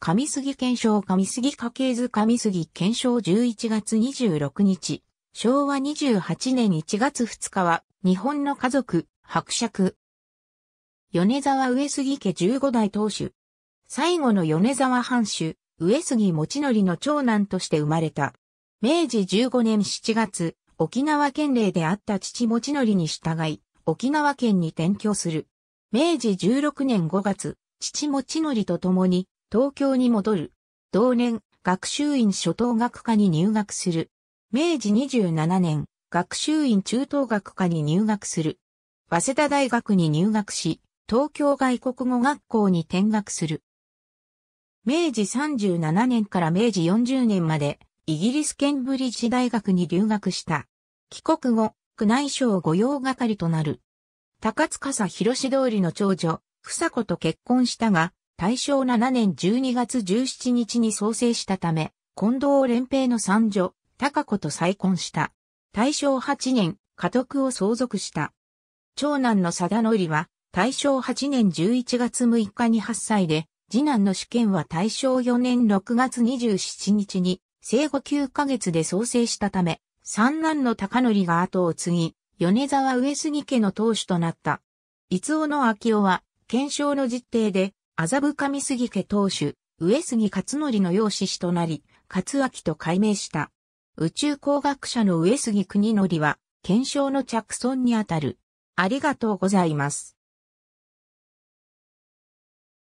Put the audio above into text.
上杉憲章上杉家系図上杉憲章11月26日、昭和28年1月2日は、日本の家族、伯爵。米沢上杉家15代当主。最後の米沢藩主、上杉持則の長男として生まれた。明治15年7月、沖縄県令であった父持則に従い、沖縄県に転居する。明治16年5月、父持則と共に東京に戻る。同年、学習院初等学科に入学する。明治27年、学習院中等学科に入学する。早稲田大学に入学し、東京外国語学校に転学する。明治37年から明治40年まで、イギリスケンブリッジ大学に留学した。帰国後、宮内省御用係となる。高塚博志通りの長女、房子と結婚したが、大正7年12月17日に創生したため、近藤連平の三女、高子と再婚した。大正8年、家督を相続した。長男の貞則は、大正8年11月6日に8歳で、次男の試験は大正4年6月27日に、生後9ヶ月で創生したため、三男の高則が後を継ぎ、米沢上杉家の当主となった。逸夫の秋夫は、検証の実定で、麻布上杉家当主、上杉勝則の養子子となり、勝明と改名した。宇宙工学者の上杉国則は、検証の着村にあたる。ありがとうございます。